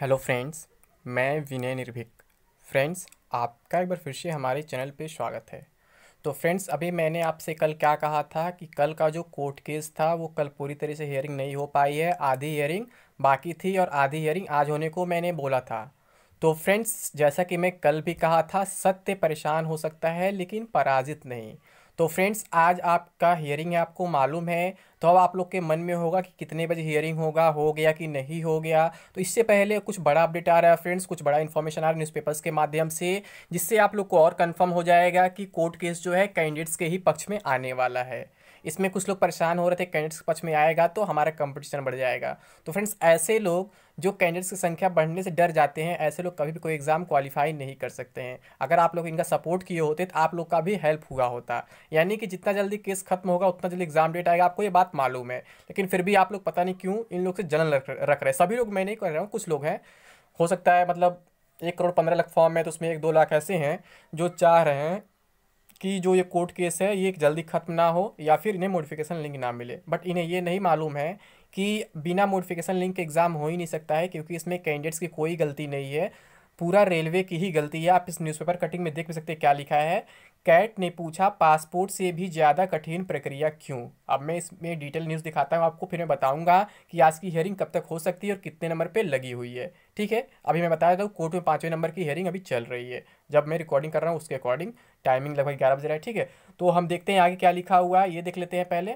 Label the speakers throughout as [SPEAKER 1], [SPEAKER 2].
[SPEAKER 1] hello friends मैं विनय निर्भीक friends आपका एक बार फिर से हमारे चैनल पे स्वागत है तो फ्रेंड्स अभी मैंने आपसे कल क्या कहा था कि कल का जो कोर्ट केस था वो कल पूरी तरह से हियरिंग नहीं हो पाई है आधी हियरिंग बाकी थी और आधी हियरिंग आज होने को मैंने बोला था तो फ्रेंड्स जैसा कि मैं कल भी कहा था सत्य परेशान हो सकता है लेकिन पराजित नहीं तो फ्रेंड्स आज आपका हियरिंग है आपको मालूम है तो अब आप लोग के मन में होगा कि कितने बजे हियरिंग होगा हो गया कि नहीं हो गया तो इससे पहले कुछ बड़ा अपडेट आ रहा है फ्रेंड्स कुछ बड़ा इन्फॉर्मेशन आ रहा है न्यूज़पेपर्स के माध्यम से जिससे आप लोग को और कन्फर्म हो जाएगा कि कोर्ट केस जो है कैंडिडेट्स के ही पक्ष में आने वाला है इसमें कुछ लोग परेशान हो रहे थे कैंडिडेट्स के पक्ष में आएगा तो हमारा कंपटीशन बढ़ जाएगा तो फ्रेंड्स ऐसे लोग जो कैंडिडेट्स की संख्या बढ़ने से डर जाते हैं ऐसे लोग कभी भी कोई एग्ज़ाम क्वालिफाई नहीं कर सकते हैं अगर आप लोग इनका सपोर्ट किए होते तो आप लोग का भी हेल्प हुआ होता यानी कि जितना जल्दी केस खत्म होगा उतना जल्दी एग्ज़ाम डेट आएगा आपको ये बात मालूम है लेकिन फिर भी आप लोग पता नहीं क्यों इन लोग से जलन रख रहे हैं सभी लोग मैं नहीं कर रहा हूँ कुछ लोग हैं हो सकता है मतलब एक करोड़ पंद्रह लाख फॉर्म है तो उसमें एक दो लाख ऐसे हैं जो चाह रहे हैं कि जो ये कोर्ट केस है ये जल्दी ख़त्म ना हो या फिर इन्हें मोडिफिकेशन लिंक ना मिले बट इन्हें ये नहीं मालूम है कि बिना मोडिफिकेशन लिंक के एग्ज़ाम हो ही नहीं सकता है क्योंकि इसमें कैंडिडेट्स की कोई गलती नहीं है पूरा रेलवे की ही गलती है आप इस न्यूज़पेपर कटिंग में देख भी सकते हैं क्या लिखा है कैट ने पूछा पासपोर्ट से भी ज़्यादा कठिन प्रक्रिया क्यों अब मैं इसमें डिटेल न्यूज़ दिखाता हूँ आपको फिर मैं बताऊँगा कि आज की हियरिंग कब तक हो सकती है और कितने नंबर पर लगी हुई है ठीक है अभी मैं बता देता हूँ कोर्ट में पाँचवें नंबर की हियरिंग अभी चल रही है जब मैं रिकॉर्डिंग कर रहा हूँ उसके अकॉर्डिंग टाइमिंग लगभग ग्यारह बजे रहा है ठीक है तो हम देखते हैं आगे क्या लिखा हुआ है ये देख लेते हैं पहले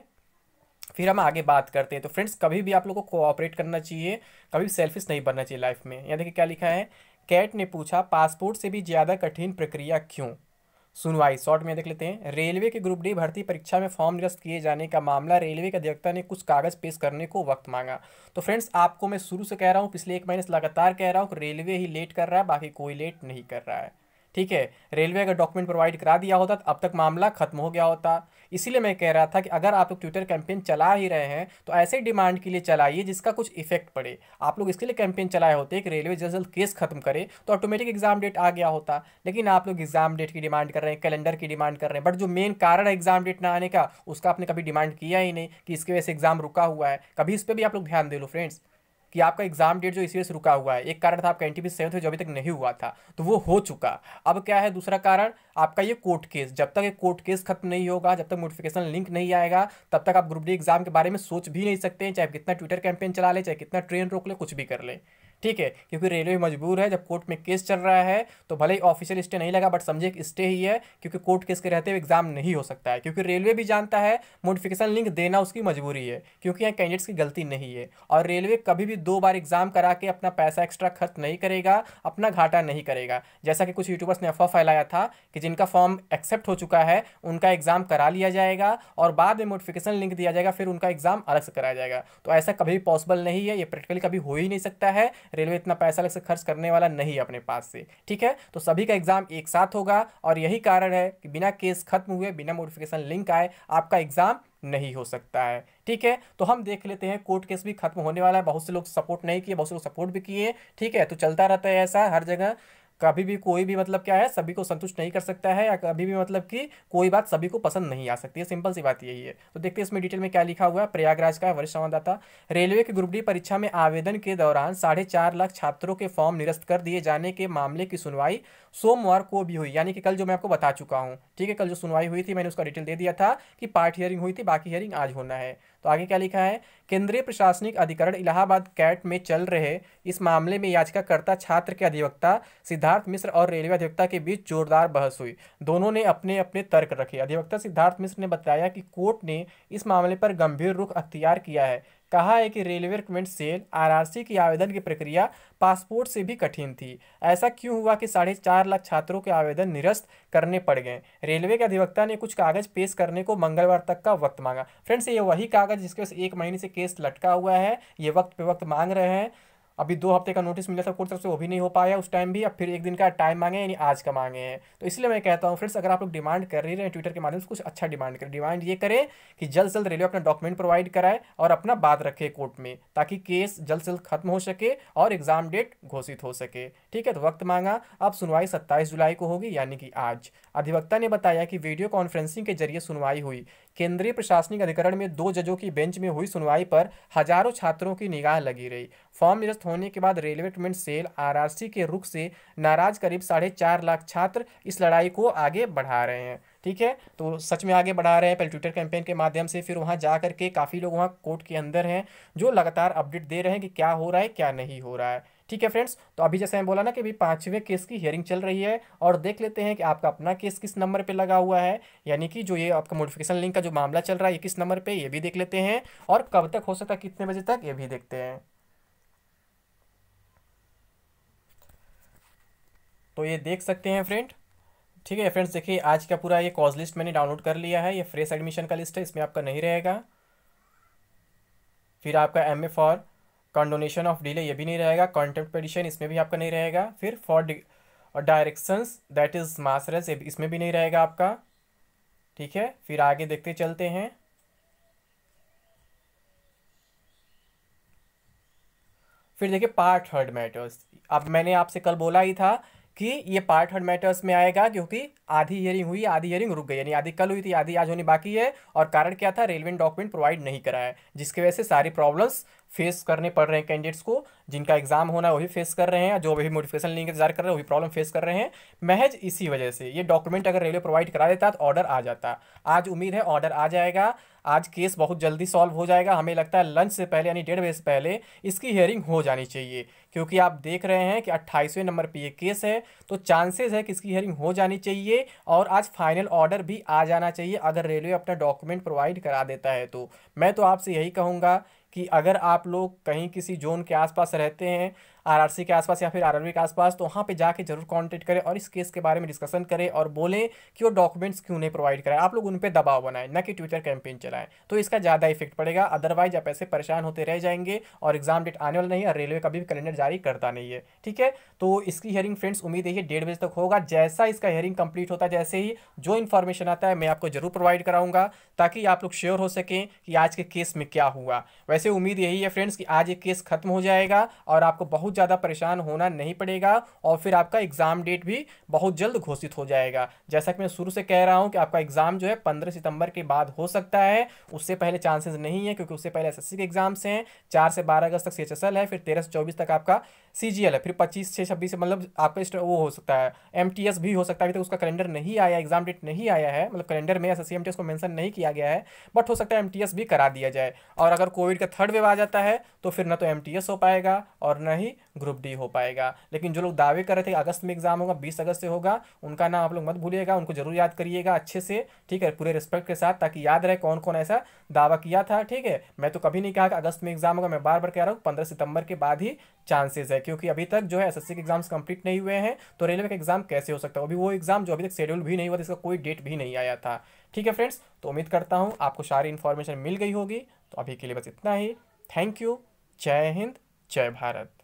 [SPEAKER 1] फिर हम आगे बात करते हैं तो फ्रेंड्स कभी भी आप लोग को कोऑपरेट करना चाहिए कभी सेल्फिश नहीं बनना चाहिए लाइफ में यहाँ देखिए क्या लिखा है कैट ने पूछा पासपोर्ट से भी ज़्यादा कठिन प्रक्रिया क्यों सुनवाई शॉर्ट में देख लेते हैं रेलवे के ग्रुप डी भर्ती परीक्षा में फॉर्म निरस्त किए जाने का मामला रेलवे के अधिवक्ता ने कुछ कागज पेश करने को वक्त मांगा तो फ्रेंड्स आपको मैं शुरू से कह रहा हूँ पिछले एक महीने से लगातार कह रहा हूँ रेलवे ही लेट कर रहा है बाकी कोई लेट नहीं कर रहा है ठीक है रेलवे अगर डॉक्यूमेंट प्रोवाइड करा दिया होता तो अब तक मामला खत्म हो गया होता इसीलिए मैं कह रहा था कि अगर आप लोग ट्विटर कैंपेन चला ही रहे हैं तो ऐसे डिमांड के लिए चलाइए जिसका कुछ इफेक्ट पड़े आप लोग इसके लिए कैंपेन चलाए होते कि रेलवे जल्द जल्द केस खत्म करे तो ऑटोमेटिक एग्जाम डेट आ गया होता लेकिन आप लोग एग्जाम डेट की डिमांड कर रहे हैं कैलेंडर की डिमांड कर रहे हैं बट जो मेन कारण है एग्जाम डेट ना आने का उसका आपने कभी डिमांड किया ही नहीं कि इसकी वजह से एग्जाम रुका हुआ है कभी इस पर भी आप लोग ध्यान दे लो फ्रेंड्स कि आपका एग्जाम डेट जो इस वजह से रुका हुआ है एक कारण था आपका एन टी सेवन जो अभी तक नहीं हुआ था तो वो हो चुका अब क्या है दूसरा कारण आपका ये कोर्ट केस जब तक ये कोर्ट केस खत्म नहीं होगा जब तक नोटिफिकेशन लिंक नहीं आएगा तब तक आप ग्रुप डी एग्जाम के बारे में सोच भी नहीं सकते चाहे कितना ट्विटर कैंपेन चला लें चाहे कितना ट्रेन रोक लें कुछ भी कर लें ठीक है क्योंकि रेलवे मजबूर है जब कोर्ट में केस चल रहा है तो भले ही ऑफिशियल स्टे नहीं लगा बट समझे स्टे ही है क्योंकि कोर्ट केस के रहते हुए एग्जाम नहीं हो सकता है क्योंकि रेलवे भी जानता है मोडिफिकेशन लिंक देना उसकी मजबूरी है क्योंकि यहाँ कैंडिडेट्स की गलती नहीं है और रेलवे कभी भी दो बार एग्जाम करा के अपना पैसा एक्स्ट्रा खर्च नहीं करेगा अपना घाटा नहीं करेगा जैसा कि कुछ यूट्यूबर्स ने अफवाह फैलाया था कि जिनका फॉर्म एक्सेप्ट हो चुका है उनका एग्जाम करा लिया जाएगा और बाद में मोटिफिकेशन लिंक दिया जाएगा फिर उनका एग्जाम अलग से कराया जाएगा तो ऐसा कभी पॉसिबल नहीं है ये प्रैक्टिकली कभी हो ही नहीं सकता है रेलवे इतना पैसा अलग से खर्च करने वाला नहीं है अपने पास से ठीक है तो सभी का एग्ज़ाम एक साथ होगा और यही कारण है कि बिना केस खत्म हुए बिना मोडिफिकेशन लिंक आए आपका एग्ज़ाम नहीं हो सकता है ठीक है तो हम देख लेते हैं कोर्ट केस भी खत्म होने वाला है बहुत से लोग सपोर्ट नहीं किए बहुत से लोग सपोर्ट भी किए ठीक है तो चलता रहता है ऐसा हर जगह कभी भी कोई भी मतलब क्या है सभी को संतुष्ट नहीं कर सकता है या कभी भी मतलब कि कोई बात सभी को पसंद नहीं आ सकती है सिंपल सी बात यही है तो देखते हैं इसमें डिटेल में क्या लिखा हुआ है प्रयागराज का वरिष्ठ संवाददाता रेलवे की ग्रुप डी परीक्षा में आवेदन के दौरान साढ़े चार लाख छात्रों के फॉर्म निरस्त कर दिए जाने के मामले की सुनवाई सोमवार को भी हुई यानी कि कल जो मैं आपको बता चुका हूँ ठीक है कल जो सुनवाई हुई थी मैंने उसका डिटेल दे दिया था कि पार्ट हियरिंग हुई थी बाकी हियरिंग आज होना है तो आगे क्या लिखा है केंद्रीय प्रशासनिक अधिकरण इलाहाबाद कैट में चल रहे इस मामले में याचिकाकर्ता छात्र के अधिवक्ता सिद्धार्थ सिद्धार्थ मिश्र और रेलवे अधिवक्ता के बीच जोरदार बहस हुई दोनों ने अपने अपने तर्क रखे अधिवक्ता सिद्धार्थ मिश्र ने बताया कि कोर्ट ने इस मामले पर गंभीर रुख अख्तियार किया है कहा है कि रेलवे रिक्रूटमेंट सेल आरआरसी की आवेदन की प्रक्रिया पासपोर्ट से भी कठिन थी ऐसा क्यों हुआ कि साढ़े चार लाख छात्रों के आवेदन निरस्त करने पड़ गए रेलवे के अधिवक्ता ने कुछ कागज पेश करने को मंगलवार तक का वक्त मांगा फ्रेंड्स ये वही कागज जिसके एक महीने से केस लटका हुआ है ये वक्त पे वक्त मांग रहे हैं अभी दो हफ्ते का नोटिस मिला था कोर्ट तरफ से वो भी नहीं हो पाया उस टाइम भी अब फिर एक दिन का टाइम मांगे यानी आज का मांगे हैं तो इसलिए मैं कहता हूँ फ्रेंड्स अगर आप लोग डिमांड कर रहे हैं ट्विटर के माध्यम से कुछ अच्छा डिमांड करें डिमांड ये करें कि जल्द से जल्द रेलवे अपना डॉक्यूमेंट प्रोवाइड कराए और अपना बात रखे कोर्ट में ताकि केस जल्द से जल्द खत्म हो सके और एग्जाम डेट घोषित हो सके ठीक है तो वक्त मांगा अब सुनवाई सत्ताईस जुलाई को होगी यानी कि आज अधिवक्ता ने बताया कि वीडियो कॉन्फ्रेंसिंग के जरिए सुनवाई हुई केंद्रीय प्रशासनिक अधिकरण में दो जजों की बेंच में हुई सुनवाई पर हजारों छात्रों की निगाह लगी रही फॉर्म निरस्त होने के बाद रेलवे पेमेंट सेल आरआरसी के रुख से नाराज करीब साढ़े चार लाख छात्र इस लड़ाई को आगे बढ़ा रहे हैं ठीक है तो सच में आगे बढ़ा रहे हैं पहले ट्विटर कैंपेन के माध्यम से फिर वहाँ जा करके काफ़ी लोग वहाँ कोर्ट के अंदर हैं जो लगातार अपडेट दे रहे हैं कि क्या हो रहा है क्या नहीं हो रहा है ठीक है फ्रेंड्स तो अभी जैसे मैं बोला ना कि अभी पांचवें केस की हियरिंग चल रही है और देख लेते हैं कि आपका अपना केस किस नंबर पर लगा हुआ है यानी कि जो ये आपका मोडिफिकेशन लिंक का जो मामला चल रहा है ये किस नंबर पर ये भी देख लेते हैं और कब तक हो सकता है कितने बजे तक ये भी देखते हैं तो ये देख सकते हैं फ्रेंड ठीक है फ्रेंड्स देखिए आज का पूरा ये कॉज लिस्ट मैंने डाउनलोड कर लिया है ये फ्रेश एडमिशन का लिस्ट है इसमें आपका नहीं रहेगा फिर आपका M A for condonation of delay ये भी नहीं रहेगा कॉन्टेम्प्ट पेडिशन इसमें भी आपका नहीं रहेगा फिर for directions that is race इसमें भी नहीं रहेगा आपका ठीक है फिर आगे देखते चलते हैं फिर देखिए पार्ट हर्ड मैटर्स अब मैंने आपसे कल बोला ही था कि ये पार्ट हर्ड मैटर्स में आएगा क्योंकि आधी हियरिंग हुई आधी हियरिंग रुक गई यानी आधी कल हुई थी आधी आज होनी बाकी है और कारण क्या था रेलवे ने डॉक्यूमेंट प्रोवाइड नहीं कराया जिसकी वजह से सारी प्रॉब्लम्स फेस करने पड़ रहे हैं कैंडिडेट्स को जिनका एग्जाम होना है वही फेस कर रहे हैं जो अभी मोडिफिकेशन लेने के इंतजार कर रहे हैं वही प्रॉब्लम फेस कर रहे हैं महज इसी वजह से ये डॉक्यूमेंट अगर रेलवे प्रोवाइड करा देता तो ऑर्डर आ जाता आज उम्मीद है ऑर्डर आ जाएगा आज केस बहुत जल्दी सॉल्व हो जाएगा हमें लगता है लंच से पहले यानी डेढ़ बजे से पहले इसकी हियरिंग हो जानी चाहिए क्योंकि आप देख रहे हैं कि अट्ठाईसवें नंबर पर ये केस है तो चांसेस है कि इसकी हियरिंग हो जानी चाहिए और आज फाइनल ऑर्डर भी आ जाना चाहिए अगर रेलवे अपना डॉक्यूमेंट प्रोवाइड करा देता है तो मैं तो आपसे यही कहूँगा कि अगर आप लोग कहीं किसी जोन के आसपास रहते हैं आरआरसी के आसपास या फिर आरआरबी के आसपास तो वहाँ पे जाके जरूर कॉन्टेक्ट करें और इस केस के बारे में डिस्कशन करें और बोलें कि वो डॉक्यूमेंट्स क्यों नहीं प्रोवाइड कराए आप लोग उन पर दबाव बनाएं ना कि ट्विटर कैंपेन चलाएं तो इसका ज़्यादा इफेक्ट पड़ेगा अदरवाइज आप ऐसे परेशान होते रह जाएंगे और एग्जाम डेट आने वाला नहीं है रेलवे कभी भी कैलेंडर जारी करता नहीं है ठीक है तो इसकी हियरिंग फ्रेंड्स उम्मीद है डेढ़ बजे तक होगा जैसा इसका हियरिंग कंप्लीट होता है जैसे ही जो इन्फॉर्मेशन आता है मैं आपको जरूर प्रोवाइड कराऊंगा ताकि आप लोग श्योर हो सकें कि आज के केस में क्या हुआ वैसे उम्मीद यही है फ्रेंड्स कि आज ये केस खत्म हो जाएगा और आपको बहुत ज़्यादा परेशान होना नहीं पड़ेगा और फिर आपका एग्ज़ाम डेट भी बहुत जल्द घोषित हो जाएगा जैसा कि मैं शुरू से कह रहा हूँ कि आपका एग्ज़ाम जो है पंद्रह सितंबर के बाद हो सकता है उससे पहले चांसेस नहीं है क्योंकि उससे पहले एस के एग्ज़ाम्स हैं चार से बारह अगस्त तक सी है फिर तेरह से चौबीस तक आपका सी जी एल है फिर पच्चीस छः छब्बीस मतलब आपका वो हो सकता है एम टी एस भी हो सकता है अभी तक उसका कैलेंडर नहीं आया एग्जाम डेट नहीं आया है मतलब कैलेंडर में S S C M T S को मैंसन नहीं किया गया है बट हो सकता है एम टी एस भी करा दिया जाए और अगर कोविड का थर्ड वेव आ जाता है तो फिर ना तो एम टी एस हो पाएगा और ना ही ग्रुप डी हो पाएगा लेकिन जो लोग दावे कर रहे थे अगस्त में एग्जाम होगा बीस अगस्त से होगा उनका नाम आप लोग मत भूलिएगा उनको जरूर याद करिएगा अच्छे से ठीक है पूरे रिस्पेक्ट के साथ ताकि याद रहे कौन कौन ऐसा दावा किया था ठीक है मैं तो कभी नहीं कहा कि अगस्त में एग्जाम होगा मैं बार बार कह रहा हूँ पंद्रह सितंबर के बाद ही चांसेस है है क्योंकि अभी तक जो है एस के एग्जाम्स कंप्लीट नहीं हुए हैं तो रेलवे का एग्जाम कैसे हो सकता है अभी वो एग्जाम जो अभी तक शेड्यूल भी नहीं हुआ इसका कोई डेट भी नहीं आया था ठीक है फ्रेंड्स तो उम्मीद करता हूँ आपको सारी इन्फॉर्मेशन मिल गई होगी तो अभी के लिए बस इतना ही थैंक यू जय हिंद जय भारत